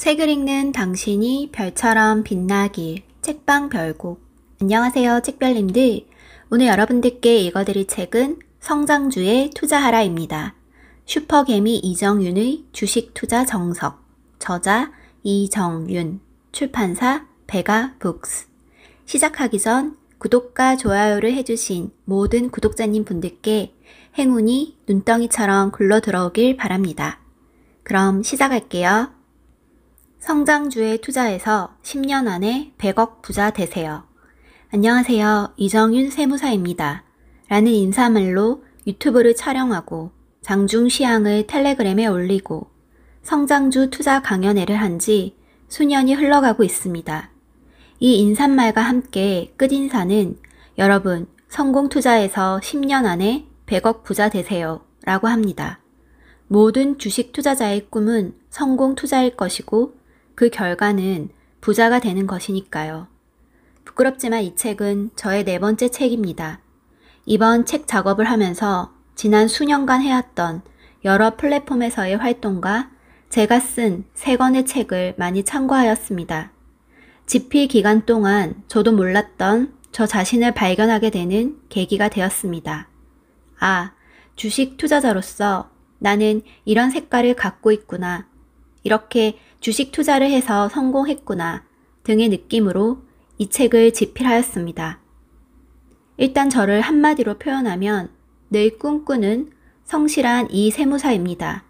책을 읽는 당신이 별처럼 빛나길 책방 별곡 안녕하세요 책별님들 오늘 여러분들께 읽어드릴 책은 성장주의 투자하라입니다. 슈퍼개미 이정윤의 주식투자 정석 저자 이정윤 출판사 베가북스 시작하기 전 구독과 좋아요를 해주신 모든 구독자님 분들께 행운이 눈덩이처럼 굴러 들어오길 바랍니다. 그럼 시작할게요. 성장주에 투자해서 10년 안에 100억 부자 되세요. 안녕하세요. 이정윤 세무사입니다. 라는 인사말로 유튜브를 촬영하고 장중 시향을 텔레그램에 올리고 성장주 투자 강연회를 한 지 수년이 흘러가고 있습니다. 이 인사말과 함께 끝인사는 여러분 성공 투자에서 10년 안에 100억 부자 되세요. 라고 합니다. 모든 주식 투자자의 꿈은 성공 투자일 것이고 그 결과는 부자가 되는 것이니까요. 부끄럽지만 이 책은 저의 네 번째 책입니다. 이번 책 작업을 하면서 지난 수년간 해왔던 여러 플랫폼에서의 활동과 제가 쓴 세 권의 책을 많이 참고하였습니다. 집필 기간 동안 저도 몰랐던 저 자신을 발견하게 되는 계기가 되었습니다. 아, 주식 투자자로서 나는 이런 색깔을 갖고 있구나. 이렇게 주식 투자를 해서 성공했구나 등의 느낌으로 이 책을 집필하였습니다. 일단 저를 한마디로 표현하면 늘 꿈꾸는 성실한 이 세무사입니다.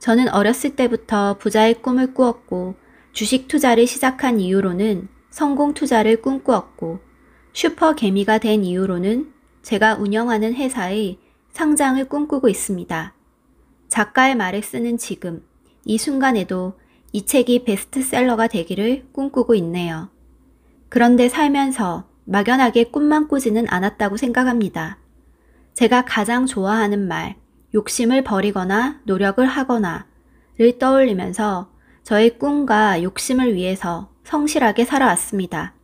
저는 어렸을 때부터 부자의 꿈을 꾸었고 주식 투자를 시작한 이후로는 성공 투자를 꿈꾸었고 슈퍼 개미가 된 이후로는 제가 운영하는 회사의 상장을 꿈꾸고 있습니다. 작가의 말을 쓰는 지금 이 순간에도 이 책이 베스트셀러가 되기를 꿈꾸고 있네요. 그런데 살면서 막연하게 꿈만 꾸지는 않았다고 생각합니다. 제가 가장 좋아하는 말, 욕심을 버리거나 노력을 하거나를 떠올리면서 저의 꿈과 욕심을 위해서 성실하게 살아왔습니다.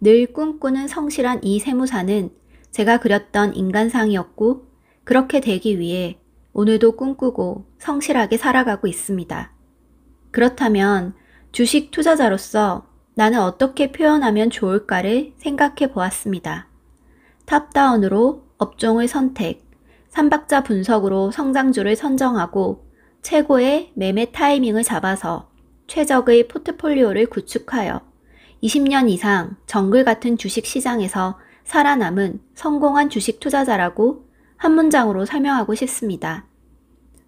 늘 꿈꾸는 성실한 이 세무사는 제가 그렸던 인간상이었고 그렇게 되기 위해 오늘도 꿈꾸고 성실하게 살아가고 있습니다. 그렇다면 주식 투자자로서 나는 어떻게 표현하면 좋을까를 생각해 보았습니다. 탑다운으로 업종을 선택, 3박자 분석으로 성장주를 선정하고 최고의 매매 타이밍을 잡아서 최적의 포트폴리오를 구축하여 20년 이상 정글 같은 주식 시장에서 살아남은 성공한 주식 투자자라고 한 문장으로 설명하고 싶습니다.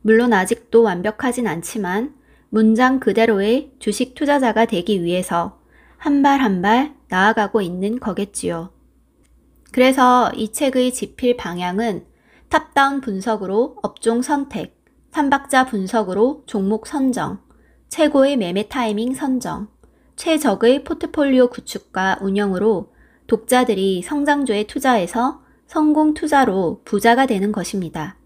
물론 아직도 완벽하진 않지만 문장 그대로의 주식 투자자가 되기 위해서 한 발 한 발 나아가고 있는 거겠지요. 그래서 이 책의 집필 방향은 탑다운 분석으로 업종 선택, 3박자 분석으로 종목 선정, 최고의 매매 타이밍 선정, 최적의 포트폴리오 구축과 운영으로 독자들이 성장주에 투자해서 성공 투자로 부자가 되는 것입니다.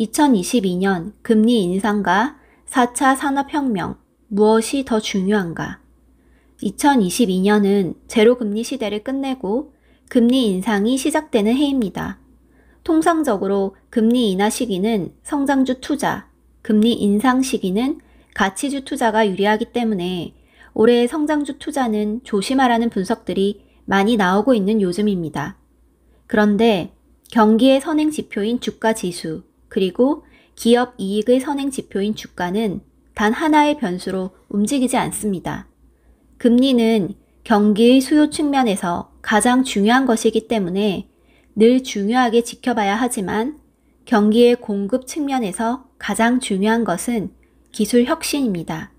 2022년 금리 인상과 4차 산업혁명, 무엇이 더 중요한가? 2022년은 제로금리 시대를 끝내고 금리 인상이 시작되는 해입니다. 통상적으로 금리 인하 시기는 성장주 투자, 금리 인상 시기는 가치주 투자가 유리하기 때문에 올해 성장주 투자는 조심하라는 분석들이 많이 나오고 있는 요즘입니다. 그런데 경기의 선행 지표인 주가 지수, 그리고 기업 이익의 선행 지표인 주가는 단 하나의 변수로 움직이지 않습니다. 금리는 경기의 수요 측면에서 가장 중요한 것이기 때문에 늘 중요하게 지켜봐야 하지만 경기의 공급 측면에서 가장 중요한 것은 기술 혁신입니다.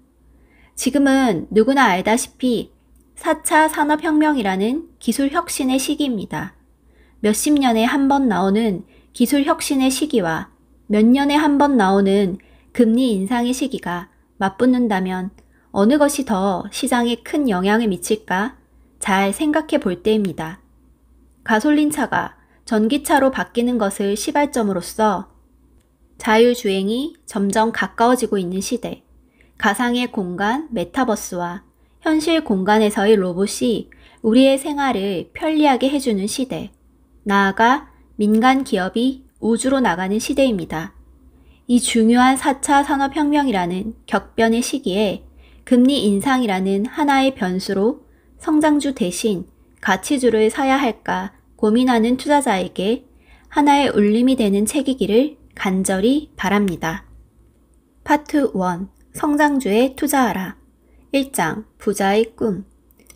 지금은 누구나 알다시피 4차 산업혁명이라는 기술 혁신의 시기입니다. 몇십 년에 한 번 나오는 기술 혁신의 시기와 몇 년에 한 번 나오는 금리 인상의 시기가 맞붙는다면 어느 것이 더 시장에 큰 영향을 미칠까 잘 생각해 볼 때입니다. 가솔린차가 전기차로 바뀌는 것을 시발점으로써 자율주행이 점점 가까워지고 있는 시대, 가상의 공간 메타버스와 현실 공간에서의 로봇이 우리의 생활을 편리하게 해주는 시대, 나아가 민간 기업이 우주로 나가는 시대입니다. 이 중요한 4차 산업혁명이라는 격변의 시기에 금리 인상이라는 하나의 변수로 성장주 대신 가치주를 사야 할까 고민하는 투자자에게 하나의 울림이 되는 책이기를 간절히 바랍니다. 파트 1 성장주에 투자하라 1장 부자의 꿈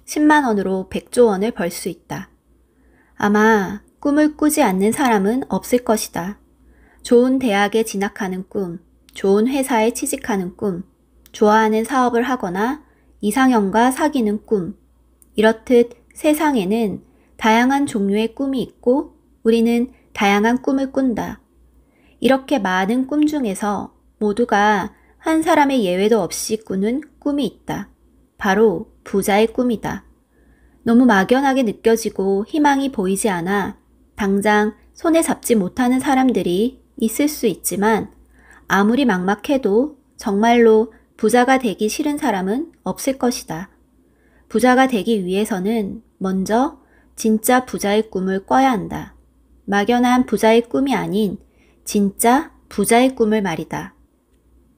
10만원으로 100조원을 벌 수 있다. 아마 꿈을 꾸지 않는 사람은 없을 것이다. 좋은 대학에 진학하는 꿈, 좋은 회사에 취직하는 꿈, 좋아하는 사업을 하거나 이상형과 사귀는 꿈. 이렇듯 세상에는 다양한 종류의 꿈이 있고 우리는 다양한 꿈을 꾼다. 이렇게 많은 꿈 중에서 모두가 한 사람의 예외도 없이 꾸는 꿈이 있다. 바로 부자의 꿈이다. 너무 막연하게 느껴지고 희망이 보이지 않아 당장 손에 잡지 못하는 사람들이 있을 수 있지만 아무리 막막해도 정말로 부자가 되기 싫은 사람은 없을 것이다. 부자가 되기 위해서는 먼저 진짜 부자의 꿈을 꿔야 한다. 막연한 부자의 꿈이 아닌 진짜 부자의 꿈을 말이다.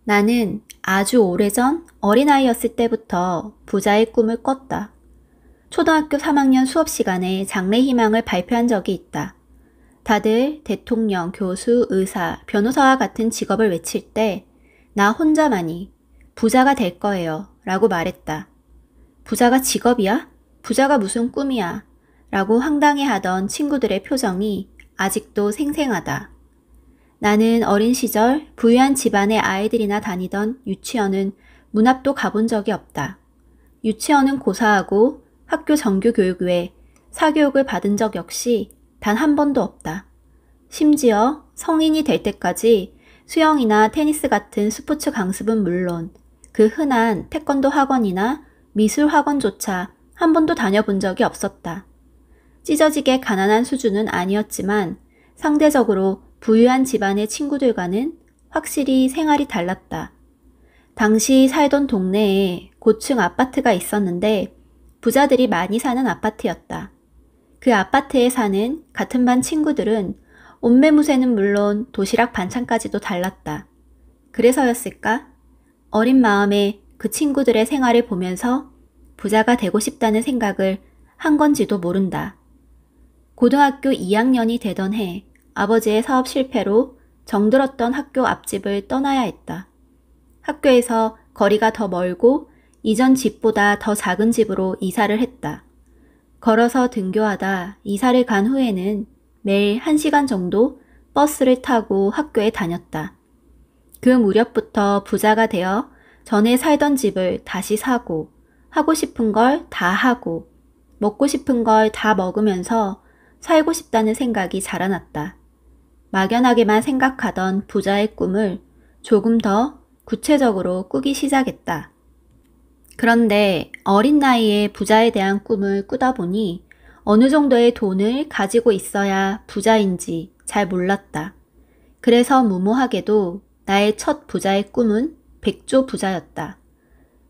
나는 아주 오래전 어린아이였을 때부터 부자의 꿈을 꿨다. 초등학교 3학년 수업 시간에 장래 희망을 발표한 적이 있다. 다들 대통령, 교수, 의사, 변호사와 같은 직업을 외칠 때 나 혼자만이 부자가 될 거예요 라고 말했다. 부자가 직업이야? 부자가 무슨 꿈이야? 라고 황당해 하던 친구들의 표정이 아직도 생생하다. 나는 어린 시절 부유한 집안의 아이들이나 다니던 유치원은 문 앞도 가본 적이 없다. 유치원은 고사하고 학교 정규교육 외 사교육을 받은 적 역시 단 한 번도 없다. 심지어 성인이 될 때까지 수영이나 테니스 같은 스포츠 강습은 물론 그 흔한 태권도 학원이나 미술 학원조차 한 번도 다녀본 적이 없었다. 찢어지게 가난한 수준은 아니었지만 상대적으로 부유한 집안의 친구들과는 확실히 생활이 달랐다. 당시 살던 동네에 고층 아파트가 있었는데 부자들이 많이 사는 아파트였다. 그 아파트에 사는 같은 반 친구들은 옷매무새는 물론 도시락 반찬까지도 달랐다. 그래서였을까? 어린 마음에 그 친구들의 생활을 보면서 부자가 되고 싶다는 생각을 한 건지도 모른다. 고등학교 2학년이 되던 해 아버지의 사업 실패로 정들었던 학교 앞집을 떠나야 했다. 학교에서 거리가 더 멀고 이전 집보다 더 작은 집으로 이사를 했다. 걸어서 등교하다 이사를 간 후에는 매일 1시간 정도 버스를 타고 학교에 다녔다. 그 무렵부터 부자가 되어 전에 살던 집을 다시 사고 하고 싶은 걸 다 하고 먹고 싶은 걸 다 먹으면서 살고 싶다는 생각이 자라났다. 막연하게만 생각하던 부자의 꿈을 조금 더 구체적으로 꾸기 시작했다. 그런데 어린 나이에 부자에 대한 꿈을 꾸다 보니 어느 정도의 돈을 가지고 있어야 부자인지 잘 몰랐다. 그래서 무모하게도 나의 첫 부자의 꿈은 백조 부자였다.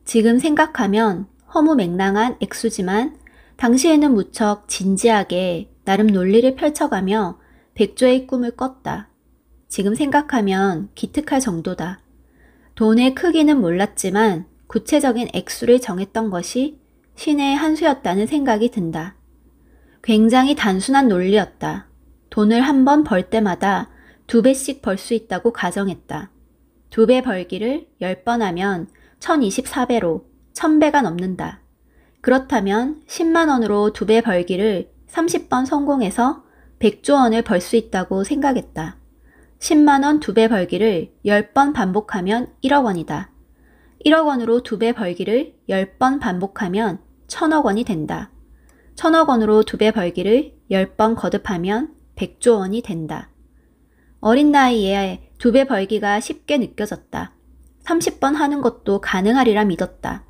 지금 생각하면 허무맹랑한 액수지만 당시에는 무척 진지하게 나름 논리를 펼쳐가며 백조의 꿈을 꿨다. 지금 생각하면 기특할 정도다. 돈의 크기는 몰랐지만 구체적인 액수를 정했던 것이 신의 한 수였다는 생각이 든다. 굉장히 단순한 논리였다. 돈을 한 번 벌 때마다 두 배씩 벌 수 있다고 가정했다. 두 배 벌기를 열 번 하면 1024배로 1000배가 넘는다. 그렇다면 10만원으로 두 배 벌기를 30번 성공해서 100조 원을 벌 수 있다고 생각했다. 10만원 두 배 벌기를 10번 반복하면 1억 원이다. 1억 원으로 두 배 벌기를 10번 반복하면 1000억 원이 된다. 1000억 원으로 두 배 벌기를 10번 거듭하면 100조 원이 된다. 어린 나이에 두 배 벌기가 쉽게 느껴졌다. 30번 하는 것도 가능하리라 믿었다.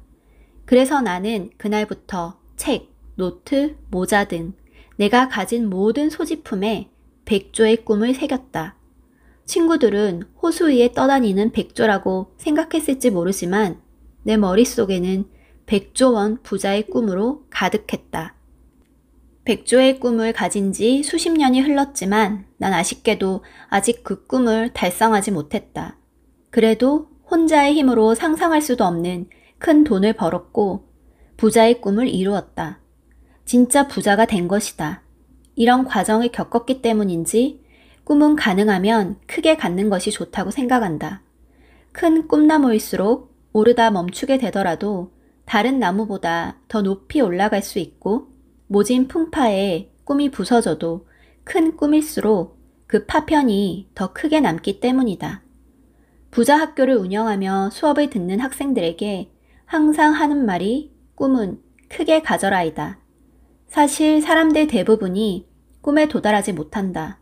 그래서 나는 그날부터 책, 노트, 모자 등 내가 가진 모든 소지품에 100조의 꿈을 새겼다. 친구들은 호수 위에 떠다니는 백조라고 생각했을지 모르지만 내 머릿속에는 백조원 부자의 꿈으로 가득했다. 백조의 꿈을 가진 지 수십 년이 흘렀지만 난 아쉽게도 아직 그 꿈을 달성하지 못했다. 그래도 혼자의 힘으로 상상할 수도 없는 큰 돈을 벌었고 부자의 꿈을 이루었다. 진짜 부자가 된 것이다. 이런 과정을 겪었기 때문인지 꿈은 가능하면 크게 갖는 것이 좋다고 생각한다. 큰 꿈나무일수록 오르다 멈추게 되더라도 다른 나무보다 더 높이 올라갈 수 있고 모진 풍파에 꿈이 부서져도 큰 꿈일수록 그 파편이 더 크게 남기 때문이다. 부자 학교를 운영하며 수업을 듣는 학생들에게 항상 하는 말이 꿈은 크게 가져라이다. 사실 사람들 대부분이 꿈에 도달하지 못한다.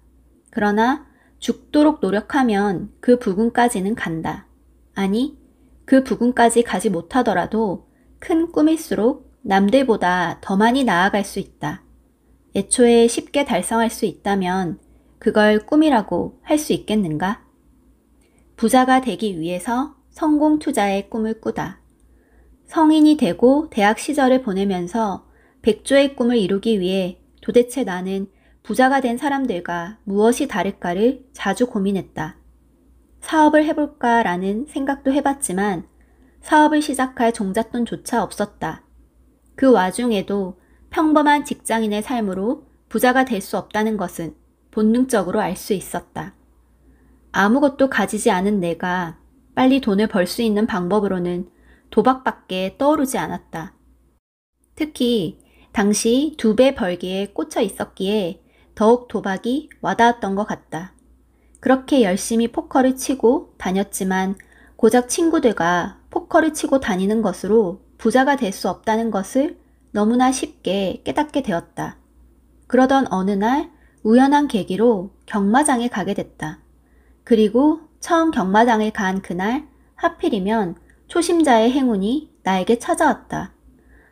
그러나 죽도록 노력하면 그부근까지는 간다. 아니, 그부근까지 가지 못하더라도 큰 꿈일수록 남들보다 더 많이 나아갈 수 있다. 애초에 쉽게 달성할 수 있다면 그걸 꿈이라고 할 수 있겠는가? 부자가 되기 위해서 성공 투자의 꿈을 꾸다. 성인이 되고 대학 시절을 보내면서 백조의 꿈을 이루기 위해 도대체 나는 부자가 된 사람들과 무엇이 다를까를 자주 고민했다. 사업을 해볼까라는 생각도 해봤지만 사업을 시작할 종잣돈조차 없었다. 그 와중에도 평범한 직장인의 삶으로 부자가 될 수 없다는 것은 본능적으로 알 수 있었다. 아무것도 가지지 않은 내가 빨리 돈을 벌 수 있는 방법으로는 도박밖에 떠오르지 않았다. 특히 당시 두 배 벌기에 꽂혀 있었기에 더욱 도박이 와닿았던 것 같다. 그렇게 열심히 포커를 치고 다녔지만 고작 친구들과 포커를 치고 다니는 것으로 부자가 될 수 없다는 것을 너무나 쉽게 깨닫게 되었다. 그러던 어느 날 우연한 계기로 경마장에 가게 됐다. 그리고 처음 경마장에 간 그날 하필이면 초심자의 행운이 나에게 찾아왔다.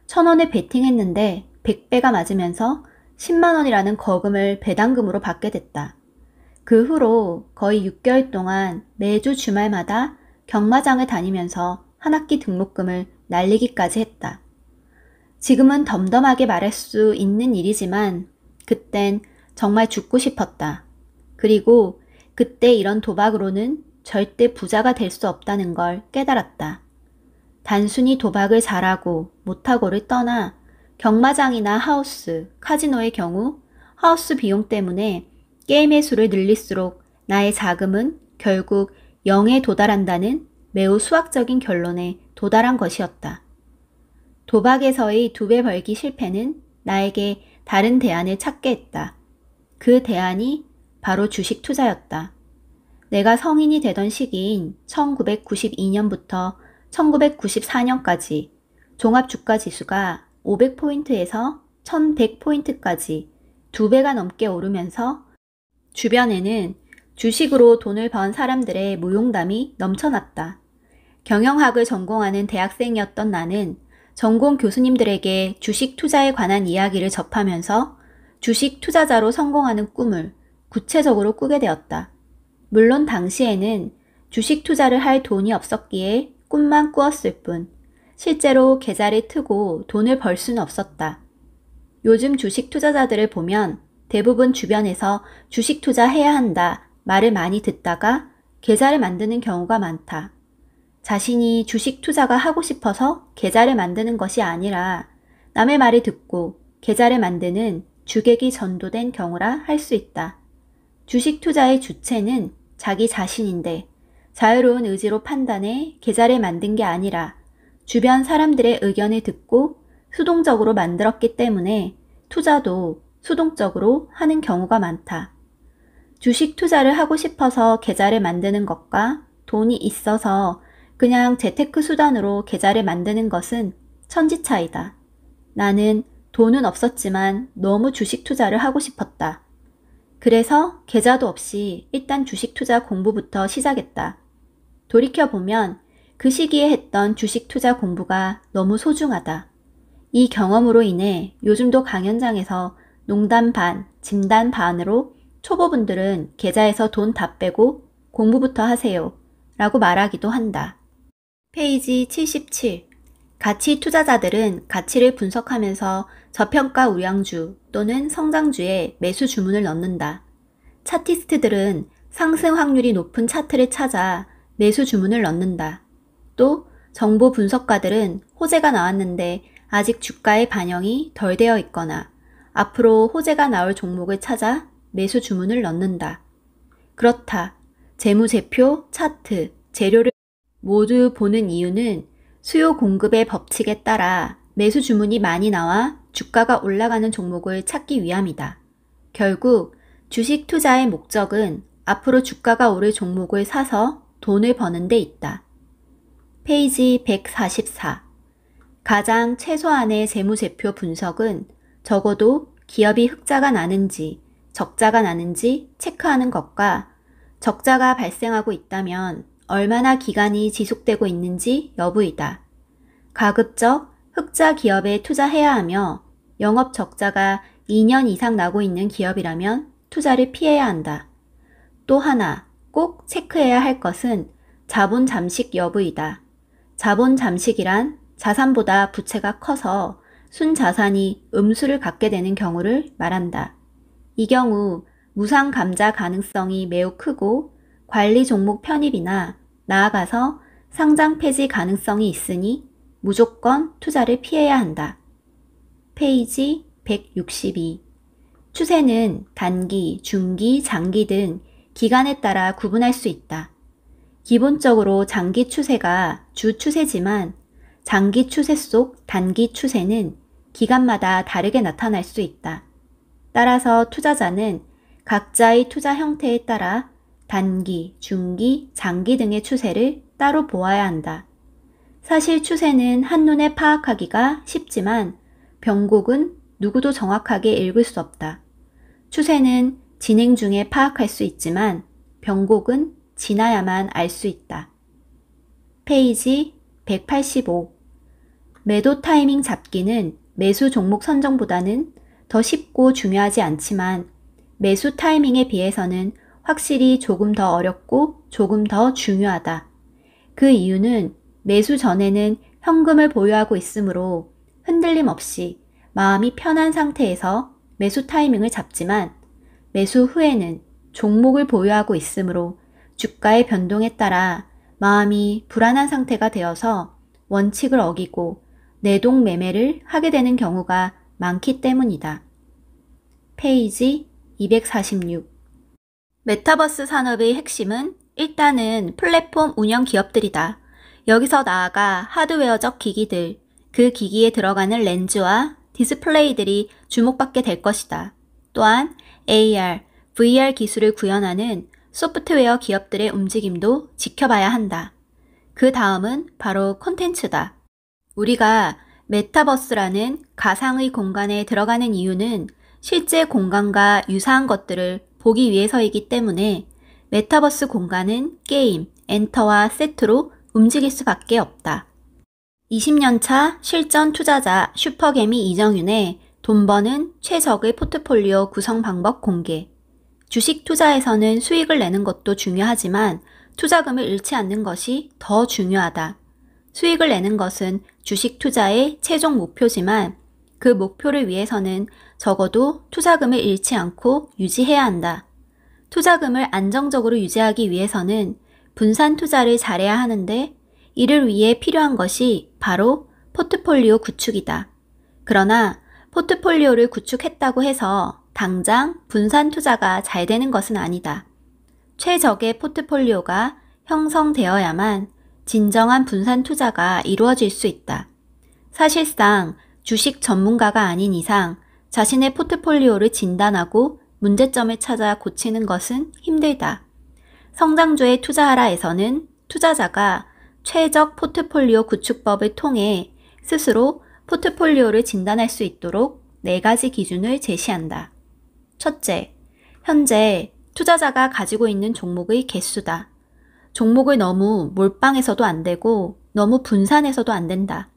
천 원에 베팅했는데 100배가 맞으면서 10만원이라는 거금을 배당금으로 받게 됐다. 그 후로 거의 6개월 동안 매주 주말마다 경마장을 다니면서 한 학기 등록금을 날리기까지 했다. 지금은 덤덤하게 말할 수 있는 일이지만 그땐 정말 죽고 싶었다. 그리고 그때 이런 도박으로는 절대 부자가 될 수 없다는 걸 깨달았다. 단순히 도박을 잘하고 못하고를 떠나 경마장이나 하우스, 카지노의 경우 하우스 비용 때문에 게임의 수를 늘릴수록 나의 자금은 결국 0에 도달한다는 매우 수학적인 결론에 도달한 것이었다. 도박에서의 두 배 벌기 실패는 나에게 다른 대안을 찾게 했다. 그 대안이 바로 주식 투자였다. 내가 성인이 되던 시기인 1992년부터 1994년까지 종합주가 지수가 500포인트에서 1100포인트까지 두 배가 넘게 오르면서 주변에는 주식으로 돈을 번 사람들의 무용담이 넘쳐났다. 경영학을 전공하는 대학생이었던 나는 전공 교수님들에게 주식 투자에 관한 이야기를 접하면서 주식 투자자로 성공하는 꿈을 구체적으로 꾸게 되었다. 물론 당시에는 주식 투자를 할 돈이 없었기에 꿈만 꾸었을 뿐 실제로 계좌를 트고 돈을 벌 수는 없었다. 요즘 주식 투자자들을 보면 대부분 주변에서 주식 투자해야 한다 말을 많이 듣다가 계좌를 만드는 경우가 많다. 자신이 주식 투자가 하고 싶어서 계좌를 만드는 것이 아니라 남의 말을 듣고 계좌를 만드는 주객이 전도된 경우라 할 수 있다. 주식 투자의 주체는 자기 자신인데 자유로운 의지로 판단해 계좌를 만든 게 아니라 주변 사람들의 의견을 듣고 수동적으로 만들었기 때문에 투자도 수동적으로 하는 경우가 많다. 주식 투자를 하고 싶어서 계좌를 만드는 것과 돈이 있어서 그냥 재테크 수단으로 계좌를 만드는 것은 천지 차이다. 나는 돈은 없었지만 너무 주식 투자를 하고 싶었다. 그래서 계좌도 없이 일단 주식 투자 공부부터 시작했다. 돌이켜보면 그 시기에 했던 주식 투자 공부가 너무 소중하다. 이 경험으로 인해 요즘도 강연장에서 농담 반, 진단 반으로 초보분들은 계좌에서 돈 다 빼고 공부부터 하세요. 라고 말하기도 한다. 페이지 77. 가치 투자자들은 가치를 분석하면서 저평가 우량주 또는 성장주에 매수 주문을 넣는다. 차티스트들은 상승 확률이 높은 차트를 찾아 매수 주문을 넣는다. 또정부 분석가들은 호재가 나왔는데 아직 주가의 반영이 덜 되어 있거나 앞으로 호재가 나올 종목을 찾아 매수 주문을 넣는다. 그렇다. 재무제표, 차트, 재료를 모두 보는 이유는 수요 공급의 법칙에 따라 매수 주문이 많이 나와 주가가 올라가는 종목을 찾기 위함이다. 결국 주식 투자의 목적은 앞으로 주가가 오를 종목을 사서 돈을 버는 데 있다. 페이지 144. 가장 최소한의 재무제표 분석은 적어도 기업이 흑자가 나는지 적자가 나는지 체크하는 것과 적자가 발생하고 있다면 얼마나 기간이 지속되고 있는지 여부이다. 가급적 흑자 기업에 투자해야 하며 영업 적자가 2년 이상 나고 있는 기업이라면 투자를 피해야 한다. 또 하나 꼭 체크해야 할 것은 자본 잠식 여부이다. 자본 잠식이란 자산보다 부채가 커서 순자산이 음수를 갖게 되는 경우를 말한다. 이 경우 무상 감자 가능성이 매우 크고 관리 종목 편입이나 나아가서 상장 폐지 가능성이 있으니 무조건 투자를 피해야 한다. 페이지 162. 추세는 단기, 중기, 장기 등 기간에 따라 구분할 수 있다. 기본적으로 장기 추세가 주 추세지만 장기 추세 속 단기 추세는 기간마다 다르게 나타날 수 있다. 따라서 투자자는 각자의 투자 형태에 따라 단기, 중기, 장기 등의 추세를 따로 보아야 한다. 사실 추세는 한눈에 파악하기가 쉽지만 병곡은 누구도 정확하게 읽을 수 없다. 추세는 진행 중에 파악할 수 있지만 병곡은 지나야만 알 수 있다. 페이지 185. 매도 타이밍 잡기는 매수 종목 선정보다는 더 쉽고 중요하지 않지만 매수 타이밍에 비해서는 확실히 조금 더 어렵고 조금 더 중요하다. 그 이유는 매수 전에는 현금을 보유하고 있으므로 흔들림 없이 마음이 편한 상태에서 매수 타이밍을 잡지만 매수 후에는 종목을 보유하고 있으므로 주가의 변동에 따라 마음이 불안한 상태가 되어서 원칙을 어기고 내동 매매를 하게 되는 경우가 많기 때문이다. 페이지 246 메타버스 산업의 핵심은 일단은 플랫폼 운영 기업들이다. 여기서 나아가 하드웨어적 기기들, 그 기기에 들어가는 렌즈와 디스플레이들이 주목받게 될 것이다. 또한 AR, VR 기술을 구현하는 소프트웨어 기업들의 움직임도 지켜봐야 한다. 그 다음은 바로 콘텐츠다. 우리가 메타버스라는 가상의 공간에 들어가는 이유는 실제 공간과 유사한 것들을 보기 위해서이기 때문에 메타버스 공간은 게임, 엔터와 세트로 움직일 수밖에 없다. 20년차 실전 투자자 슈퍼개미 이정윤의 돈 버는 최적의 포트폴리오 구성 방법 공개 주식 투자에서는 수익을 내는 것도 중요하지만 투자금을 잃지 않는 것이 더 중요하다. 수익을 내는 것은 주식 투자의 최종 목표지만 그 목표를 위해서는 적어도 투자금을 잃지 않고 유지해야 한다. 투자금을 안정적으로 유지하기 위해서는 분산 투자를 잘해야 하는데 이를 위해 필요한 것이 바로 포트폴리오 구축이다. 그러나 포트폴리오를 구축했다고 해서 당장 분산 투자가 잘 되는 것은 아니다. 최적의 포트폴리오가 형성되어야만 진정한 분산 투자가 이루어질 수 있다. 사실상 주식 전문가가 아닌 이상 자신의 포트폴리오를 진단하고 문제점을 찾아 고치는 것은 힘들다. 성장주에 투자하라에서는 투자자가 최적 포트폴리오 구축법을 통해 스스로 포트폴리오를 진단할 수 있도록 네 가지 기준을 제시한다. 첫째, 현재 투자자가 가지고 있는 종목의 개수다. 종목을 너무 몰빵해서도 안 되고 너무 분산해서도 안 된다.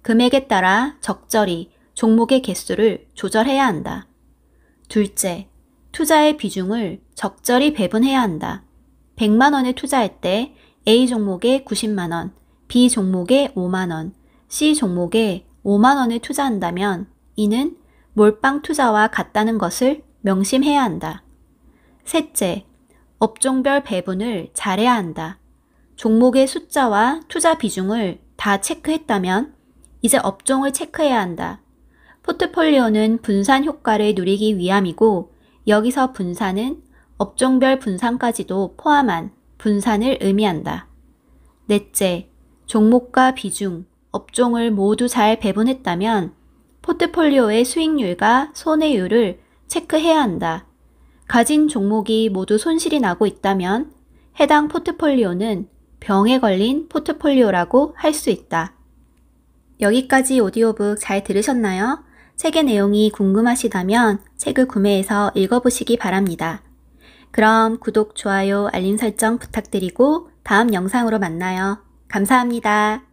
금액에 따라 적절히 종목의 개수를 조절해야 한다. 둘째, 투자의 비중을 적절히 배분해야 한다. 100만 원에 투자할 때 A 종목에 90만 원, B 종목에 5만 원, C 종목에 5만 원을 투자한다면 이는 몰빵 투자와 같다는 것을 명심해야 한다. 셋째, 업종별 배분을 잘해야 한다. 종목의 숫자와 투자 비중을 다 체크했다면 이제 업종을 체크해야 한다. 포트폴리오는 분산 효과를 누리기 위함이고 여기서 분산은 업종별 분산까지도 포함한 분산을 의미한다. 넷째, 종목과 비중, 업종을 모두 잘 배분했다면 포트폴리오의 수익률과 손해율을 체크해야 한다. 가진 종목이 모두 손실이 나고 있다면 해당 포트폴리오는 병에 걸린 포트폴리오라고 할 수 있다. 여기까지 오디오북 잘 들으셨나요? 책의 내용이 궁금하시다면 책을 구매해서 읽어보시기 바랍니다. 그럼 구독, 좋아요, 알림 설정 부탁드리고 다음 영상으로 만나요. 감사합니다.